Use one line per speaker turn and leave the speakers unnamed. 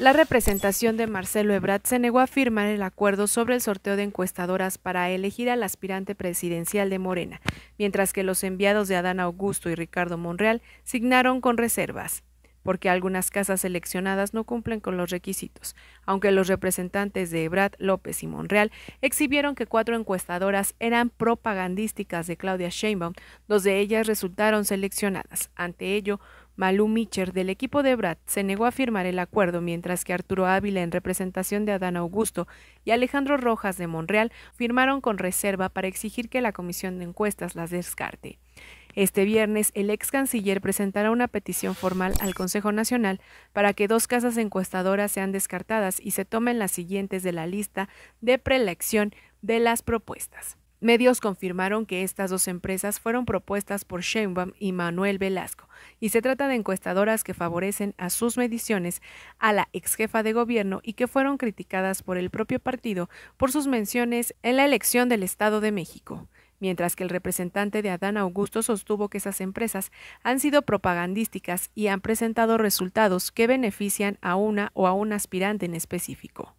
La representación de Marcelo Ebrard se negó a firmar el acuerdo sobre el sorteo de encuestadoras para elegir al aspirante presidencial de Morena, mientras que los enviados de Adán Augusto y Ricardo Monreal signaron con reservas porque algunas casas seleccionadas no cumplen con los requisitos, aunque los representantes de Brad López y Monreal exhibieron que cuatro encuestadoras eran propagandísticas de Claudia Sheinbaum, dos de ellas resultaron seleccionadas. Ante ello, Malu Mitcher del equipo de Brad se negó a firmar el acuerdo, mientras que Arturo Ávila en representación de Adán Augusto y Alejandro Rojas de Monreal firmaron con reserva para exigir que la comisión de encuestas las descarte. Este viernes, el ex canciller presentará una petición formal al Consejo Nacional para que dos casas encuestadoras sean descartadas y se tomen las siguientes de la lista de preelección de las propuestas. Medios confirmaron que estas dos empresas fueron propuestas por Sheinbaum y Manuel Velasco, y se trata de encuestadoras que favorecen a sus mediciones a la ex jefa de gobierno y que fueron criticadas por el propio partido por sus menciones en la elección del Estado de México mientras que el representante de Adán Augusto sostuvo que esas empresas han sido propagandísticas y han presentado resultados que benefician a una o a un aspirante en específico.